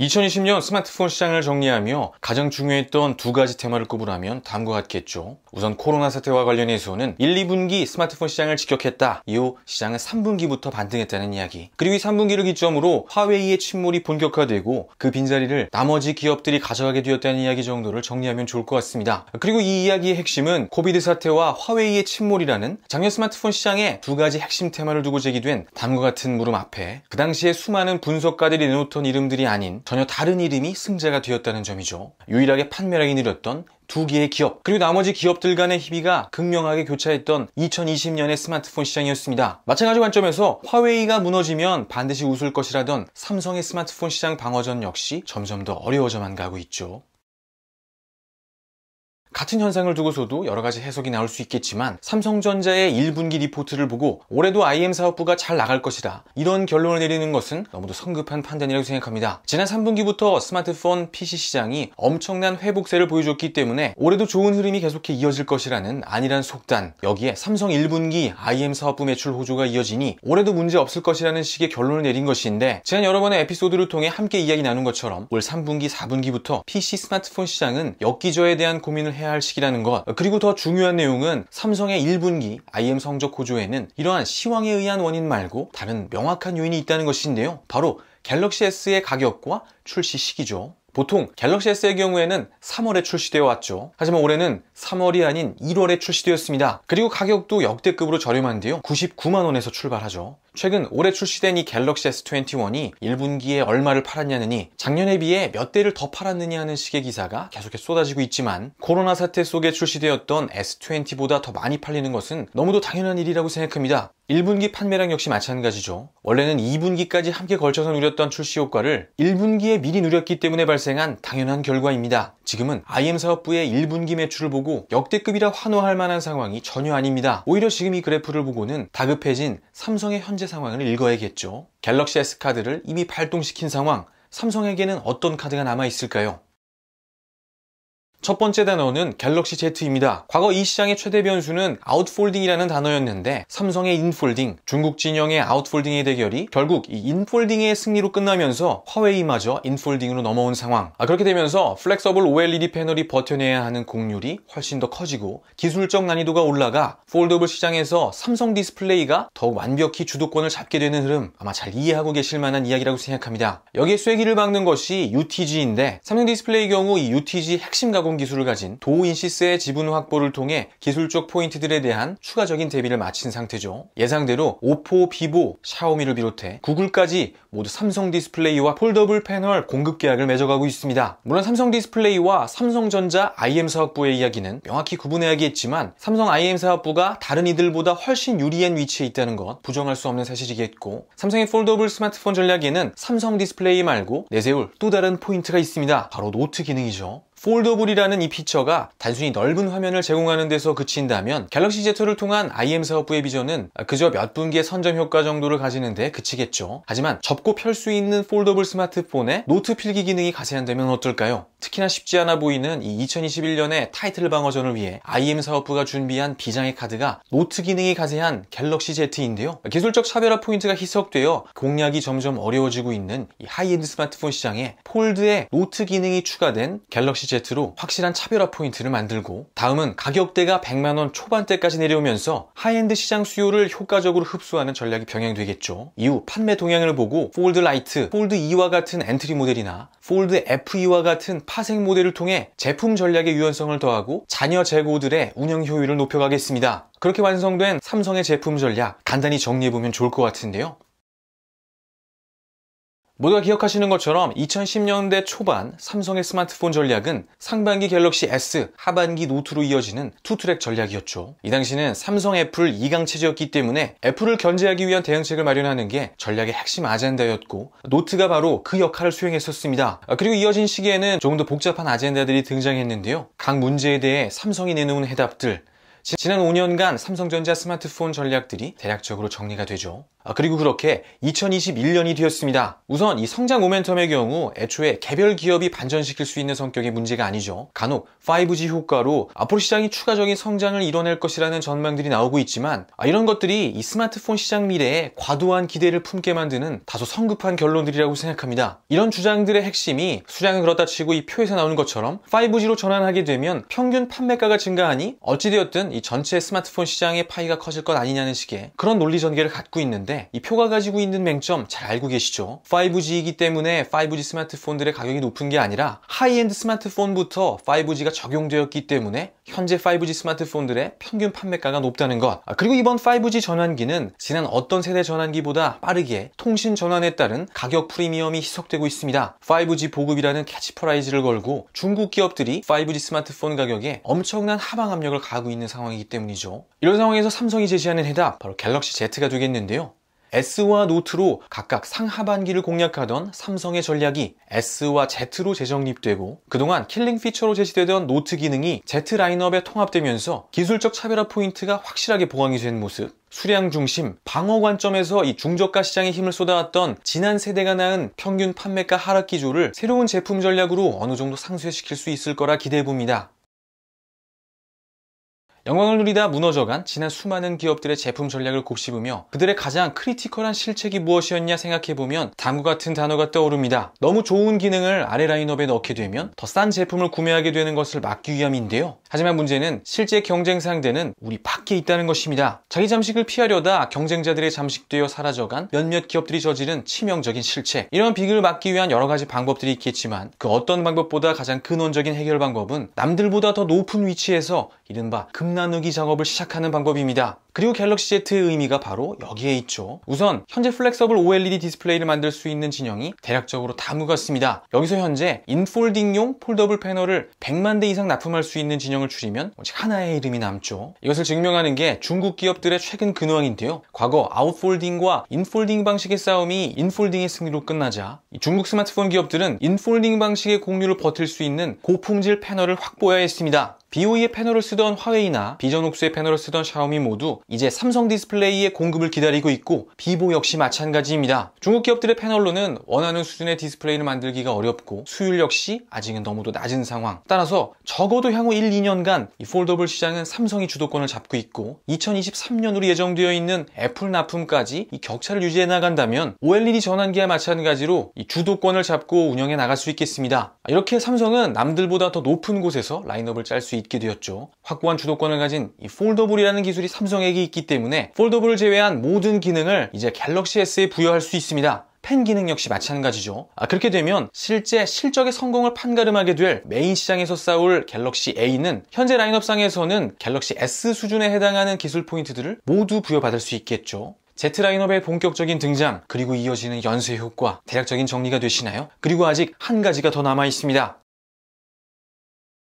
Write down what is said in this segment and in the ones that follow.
2020년 스마트폰 시장을 정리하며 가장 중요했던 두 가지 테마를 꼽으라면 다음과 같겠죠. 우선 코로나 사태와 관련해서는 1, 2분기 스마트폰 시장을 직격했다. 이후 시장은 3분기부터 반등했다는 이야기. 그리고 이 3분기를 기점으로 화웨이의 침몰이 본격화되고 그 빈자리를 나머지 기업들이 가져가게 되었다는 이야기 정도를 정리하면 좋을 것 같습니다. 그리고 이 이야기의 핵심은 코비드 사태와 화웨이의 침몰이라는 작년 스마트폰 시장에두 가지 핵심 테마를 두고 제기된 다음과 같은 물음 앞에 그 당시에 수많은 분석가들이 내놓던 이름들이 아닌 전혀 다른 이름이 승자가 되었다는 점이죠. 유일하게 판매량이 늘었던 두 개의 기업 그리고 나머지 기업들 간의 희비가 극명하게 교차했던 2020년의 스마트폰 시장이었습니다. 마찬가지 관점에서 화웨이가 무너지면 반드시 웃을 것이라던 삼성의 스마트폰 시장 방어전 역시 점점 더 어려워져만 가고 있죠. 같은 현상을 두고서도 여러 가지 해석이 나올 수 있겠지만 삼성전자의 1분기 리포트를 보고 올해도 IM 사업부가 잘 나갈 것이다. 이런 결론을 내리는 것은 너무도 성급한 판단이라고 생각합니다. 지난 3분기부터 스마트폰 PC 시장이 엄청난 회복세를 보여줬기 때문에 올해도 좋은 흐름이 계속해 이어질 것이라는 안일한 속단 여기에 삼성 1분기 IM 사업부 매출 호조가 이어지니 올해도 문제 없을 것이라는 식의 결론을 내린 것인데 지난 여러 번의 에피소드를 통해 함께 이야기 나눈 것처럼 올 3분기, 4분기부터 PC 스마트폰 시장은 역기저에 대한 고민을 해야 해야 할 시기라는 것 그리고 더 중요한 내용은 삼성의 1분기 IM 성적 고조에는 이러한 시황에 의한 원인 말고 다른 명확한 요인이 있다는 것인데요 바로 갤럭시 S의 가격과 출시 시기죠 보통 갤럭시 S의 경우에는 3월에 출시되어 왔죠. 하지만 올해는 3월이 아닌 1월에 출시되었습니다. 그리고 가격도 역대급으로 저렴한데요. 99만원에서 출발하죠. 최근 올해 출시된 이 갤럭시 S21이 1분기에 얼마를 팔았냐느니 작년에 비해 몇 대를 더 팔았느냐 하는 식의 기사가 계속해서 쏟아지고 있지만 코로나 사태 속에 출시되었던 S20보다 더 많이 팔리는 것은 너무도 당연한 일이라고 생각합니다. 1분기 판매량 역시 마찬가지죠. 원래는 2분기까지 함께 걸쳐서 누렸던 출시 효과를 1분기에 미리 누렸기 때문에 발생한 당연한 결과입니다. 지금은 IM 사업부의 1분기 매출을 보고 역대급이라 환호할 만한 상황이 전혀 아닙니다. 오히려 지금 이 그래프를 보고는 다급해진 삼성의 현재 상황을 읽어야겠죠. 갤럭시 S 카드를 이미 발동시킨 상황, 삼성에게는 어떤 카드가 남아있을까요? 첫 번째 단어는 갤럭시 Z입니다. 과거 이 시장의 최대 변수는 아웃폴딩이라는 단어였는데 삼성의 인폴딩, 중국 진영의 아웃폴딩의 대결이 결국 이 인폴딩의 승리로 끝나면서 화웨이마저 인폴딩으로 넘어온 상황. 아, 그렇게 되면서 플렉서블 OLED 패널이 버텨내야 하는 곡률이 훨씬 더 커지고 기술적 난이도가 올라가 폴더블 시장에서 삼성 디스플레이가 더욱 완벽히 주도권을 잡게 되는 흐름 아마 잘 이해하고 계실 만한 이야기라고 생각합니다. 여기에 쐐기를 박는 것이 UTG인데 삼성 디스플레이의 경우 이 UTG 핵심 가구 가공 기술을 가진 도인시스의 지분 확보를 통해 기술적 포인트들에 대한 추가적인 대비를 마친 상태죠. 예상대로 오포, 비보, 샤오미를 비롯해 구글까지 모두 삼성 디스플레이와 폴더블 패널 공급 계약을 맺어가고 있습니다. 물론 삼성 디스플레이와 삼성전자 IM 사업부의 이야기는 명확히 구분해야겠지만 삼성 IM 사업부가 다른 이들보다 훨씬 유리한 위치에 있다는 것 부정할 수 없는 사실이겠고 삼성의 폴더블 스마트폰 전략에는 삼성 디스플레이 말고 내세울 또 다른 포인트가 있습니다. 바로 노트 기능이죠. 폴더블이라는 이 피처가 단순히 넓은 화면을 제공하는 데서 그친다면 갤럭시 z 를 통한 IM 사업부의 비전은 그저 몇 분기의 선점 효과 정도를 가지는데 그치겠죠. 하지만 접고 펼 수 있는 폴더블 스마트폰에 노트 필기 기능이 가세한다면 어떨까요? 특히나 쉽지 않아 보이는 이 2021년의 타이틀 방어전을 위해 IM 사업부가 준비한 비장의 카드가 노트 기능이 가세한 갤럭시 Z인데요. 기술적 차별화 포인트가 희석되어 공략이 점점 어려워지고 있는 이 하이엔드 스마트폰 시장에 폴드에 노트 기능이 추가된 갤럭시 Z로 확실한 차별화 포인트를 만들고 다음은 가격대가 100만원 초반대까지 내려오면서 하이엔드 시장 수요를 효과적으로 흡수하는 전략이 병행되겠죠. 이후 판매 동향을 보고 폴드 라이트, 폴드 e 와 같은 엔트리 모델이나 폴드 f e 와 같은 파생 모델을 통해 제품 전략의 유연성을 더하고 자녀 재고들의 운영 효율을 높여가겠습니다. 그렇게 완성된 삼성의 제품 전략 간단히 정리해보면 좋을 것 같은데요. 모두가 기억하시는 것처럼 2010년대 초반 삼성의 스마트폰 전략은 상반기 갤럭시 S, 하반기 노트로 이어지는 투트랙 전략이었죠. 이 당시는 삼성 애플 2강 체제였기 때문에 애플을 견제하기 위한 대응책을 마련하는 게 전략의 핵심 아젠다였고 노트가 바로 그 역할을 수행했었습니다. 아, 그리고 이어진 시기에는 조금 더 복잡한 아젠다들이 등장했는데요. 각 문제에 대해 삼성이 내놓은 해답들 지난 5년간 삼성전자 스마트폰 전략들이 대략적으로 정리가 되죠. 아, 그리고 그렇게 2021년이 되었습니다. 우선 이 성장 모멘텀의 경우 애초에 개별 기업이 반전시킬 수 있는 성격의 문제가 아니죠. 간혹 5G 효과로 앞으로 시장이 추가적인 성장을 이뤄낼 것이라는 전망들이 나오고 있지만 아, 이런 것들이 이 스마트폰 시장 미래에 과도한 기대를 품게 만드는 다소 성급한 결론들이라고 생각합니다. 이런 주장들의 핵심이 수량은 그렇다 치고 이 표에서 나오는 것처럼 5G로 전환하게 되면 평균 판매가가 증가하니 어찌되었든 이 전체 스마트폰 시장의 파이가 커질 것 아니냐는 식의 그런 논리 전개를 갖고 있는데 이 표가 가지고 있는 맹점 잘 알고 계시죠? 5G이기 때문에 5G 스마트폰들의 가격이 높은 게 아니라 하이엔드 스마트폰부터 5G가 적용되었기 때문에 현재 5G 스마트폰들의 평균 판매가가 높다는 것 아, 그리고 이번 5G 전환기는 지난 어떤 세대 전환기보다 빠르게 통신 전환에 따른 가격 프리미엄이 희석되고 있습니다 5G 보급이라는 캐치프라이즈를 걸고 중국 기업들이 5G 스마트폰 가격에 엄청난 하방 압력을 가하고 있는 상황이기 때문이죠 이런 상황에서 삼성이 제시하는 해답 바로 갤럭시 Z가 되겠는데요 S와 노트로 각각 상하반기를 공략하던 삼성의 전략이 S와 Z로 재정립되고 그동안 킬링 피처로 제시되던 노트 기능이 Z 라인업에 통합되면서 기술적 차별화 포인트가 확실하게 보강이 된 모습 수량 중심, 방어 관점에서 이 중저가 시장에 힘을 쏟아왔던 지난 세대가 낳은 평균 판매가 하락 기조를 새로운 제품 전략으로 어느 정도 상쇄시킬 수 있을 거라 기대해봅니다. 영광을 누리다 무너져간 지난 수많은 기업들의 제품 전략을 곱씹으며 그들의 가장 크리티컬한 실책이 무엇이었냐 생각해보면 다음과 같은 단어가 떠오릅니다. 너무 좋은 기능을 아래 라인업에 넣게 되면 더 싼 제품을 구매하게 되는 것을 막기 위함인데요. 하지만 문제는 실제 경쟁 상대는 우리 밖에 있다는 것입니다. 자기 잠식을 피하려다 경쟁자들의 잠식되어 사라져간 몇몇 기업들이 저지른 치명적인 실책. 이런 비극을 막기 위한 여러 가지 방법들이 있겠지만 그 어떤 방법보다 가장 근원적인 해결 방법은 남들보다 더 높은 위치에서 이른바 금 나누기 작업을 시작하는 방법입니다. 그리고 갤럭시 Z 의미가 의 바로 여기에 있죠. 우선 현재 플렉서블 OLED 디스플레이를 만들 수 있는 진영이 대략적으로 다 묶었습니다. 여기서 현재 인폴딩용 폴더블 패널을 100만 대 이상 납품할 수 있는 진영을 줄이면 오직 하나의 이름이 남죠. 이것을 증명하는 게 중국 기업들의 최근 근황인데요. 과거 아웃폴딩과 인폴딩 방식의 싸움이 인폴딩의 승리로 끝나자 중국 스마트폰 기업들은 인폴딩 방식의 공유를 버틸 수 있는 고품질 패널을 확보해야 했습니다. BOE의 패널을 쓰던 화웨이나 비전 옥수의 패널을 쓰던 샤오미 모두 이제 삼성 디스플레이의 공급을 기다리고 있고 비보 역시 마찬가지입니다. 중국 기업들의 패널로는 원하는 수준의 디스플레이를 만들기가 어렵고 수율 역시 아직은 너무도 낮은 상황. 따라서 적어도 향후 1, 2년간 이 폴더블 시장은 삼성이 주도권을 잡고 있고 2023년으로 예정되어 있는 애플 납품까지 이 격차를 유지해 나간다면 OLED 전환기와 마찬가지로 이 주도권을 잡고 운영해 나갈 수 있겠습니다. 이렇게 삼성은 남들보다 더 높은 곳에서 라인업을 짤 수 있게 되었죠. 확고한 주도권을 가진 이 폴더블이라는 기술이 삼성의 용액이 있기 때문에 폴더블을 제외한 모든 기능을 이제 갤럭시 S에 부여할 수 있습니다. 팬 기능 역시 마찬가지죠. 아, 그렇게 되면 실제 실적의 성공을 판가름하게 될 메인 시장에서 싸울 갤럭시 A는 현재 라인업상에서는 갤럭시 S 수준에 해당하는 기술 포인트들을 모두 부여받을 수 있겠죠. Z 라인업의 본격적인 등장, 그리고 이어지는 연쇄 효과, 대략적인 정리가 되시나요? 그리고 아직 한 가지가 더 남아 있습니다.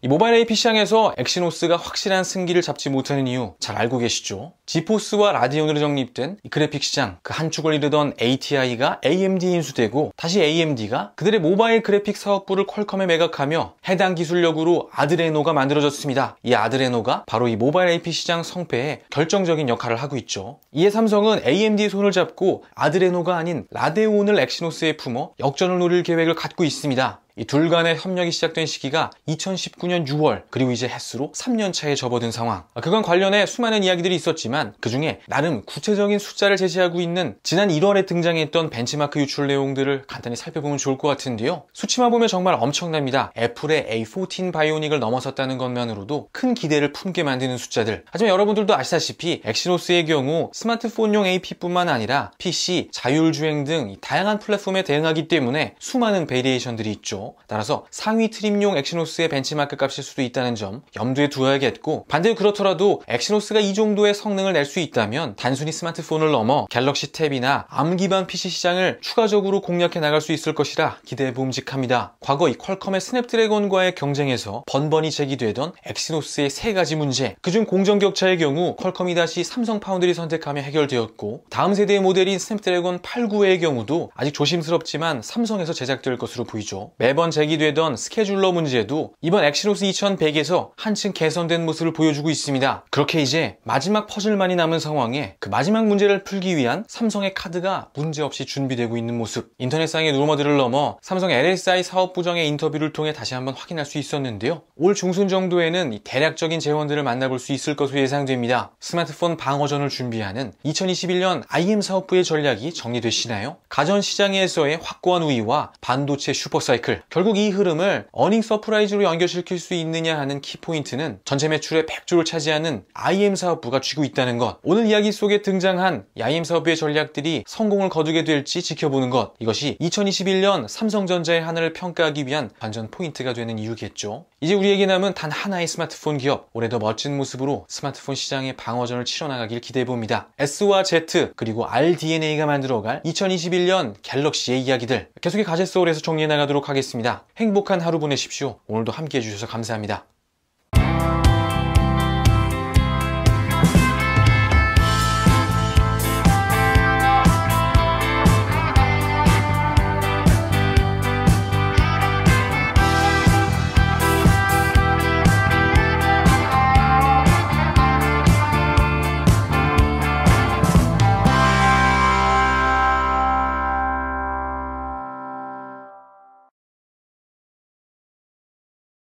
이 모바일 AP 시장에서 엑시노스가 확실한 승기를 잡지 못하는 이유 잘 알고 계시죠? 지포스와 라디온으로 정립된 그래픽 시장 그 한 축을 이루던 ATI가 a m d 인수되고 다시 AMD가 그들의 모바일 그래픽 사업부를 퀄컴에 매각하며 해당 기술력으로 아드레노가 만들어졌습니다. 이 아드레노가 바로 이 모바일 AP 시장 성패에 결정적인 역할을 하고 있죠. 이에 삼성은 AMD의 손을 잡고 아드레노가 아닌 라데온을 엑시노스에 품어 역전을 노릴 계획을 갖고 있습니다. 이둘 간의 협력이 시작된 시기가 2019년 6월 그리고 이제 햇수로 3년 차에 접어든 상황. 아, 그간 관련해 수많은 이야기들이 있었지만 그 중에 나름 구체적인 숫자를 제시하고 있는 지난 1월에 등장했던 벤치마크 유출 내용들을 간단히 살펴보면 좋을 것 같은데요. 수치만 보면 정말 엄청납니다. 애플의 A14 바이오닉을 넘어섰다는 것만으로도 큰 기대를 품게 만드는 숫자들. 하지만 여러분들도 아시다시피 엑시노스의 경우 스마트폰용 AP뿐만 아니라 PC, 자율주행 등 다양한 플랫폼에 대응하기 때문에 수많은 베리에이션들이 있죠. 따라서 상위 트림용 엑시노스의 벤치마크 값일 수도 있다는 점 염두에 두어야겠고 반대로 그렇더라도 엑시노스가 이 정도의 성능을 낼 수 있다면 단순히 스마트폰을 넘어 갤럭시 탭이나 암 기반 PC 시장을 추가적으로 공략해 나갈 수 있을 것이라 기대해 봄직합니다. 과거 이 퀄컴의 스냅드래곤과의 경쟁에서 번번이 제기되던 엑시노스의 세 가지 문제 그중 공정 격차의 경우 퀄컴이 다시 삼성 파운드리 선택하며 해결되었고 다음 세대의 모델인 스냅드래곤 8, 9의 경우도 아직 조심스럽지만 삼성에서 제작될 것으로 보이죠. 매번 제기되던 스케줄러 문제도 이번 엑시로스 2100에서 한층 개선된 모습을 보여주고 있습니다. 그렇게 이제 마지막 퍼즐만이 남은 상황에 그 마지막 문제를 풀기 위한 삼성의 카드가 문제없이 준비되고 있는 모습 인터넷상의 루머들을 넘어 삼성 LSI 사업 부정의 인터뷰를 통해 다시 한번 확인할 수 있었는데요. 올 중순 정도에는 대략적인 재원들을 만나볼 수 있을 것으로 예상됩니다. 스마트폰 방어전을 준비하는 2021년 IM 사업부의 전략이 정리되시나요? 가전시장에서의 확고한 우위와 반도체 슈퍼사이클 결국 이 흐름을 어닝 서프라이즈로 연결시킬 수 있느냐 하는 키포인트는 전체 매출의 100조를 차지하는 IM 사업부가 쥐고 있다는 것 오늘 이야기 속에 등장한 IM 사업부의 전략들이 성공을 거두게 될지 지켜보는 것 이것이 2021년 삼성전자의 하늘을 평가하기 위한 반전 포인트가 되는 이유겠죠 이제 우리에게 남은 단 하나의 스마트폰 기업 올해도 멋진 모습으로 스마트폰 시장의 방어전을 치러나가길 기대해봅니다 S와 Z 그리고 RDNA가 만들어갈 2021년 갤럭시의 이야기들 계속해 가제소울에서 정리해나가도록 하겠습니다 드리겠습니다. 행복한 하루 보내십시오. 오늘도 함께 해주셔서 감사합니다.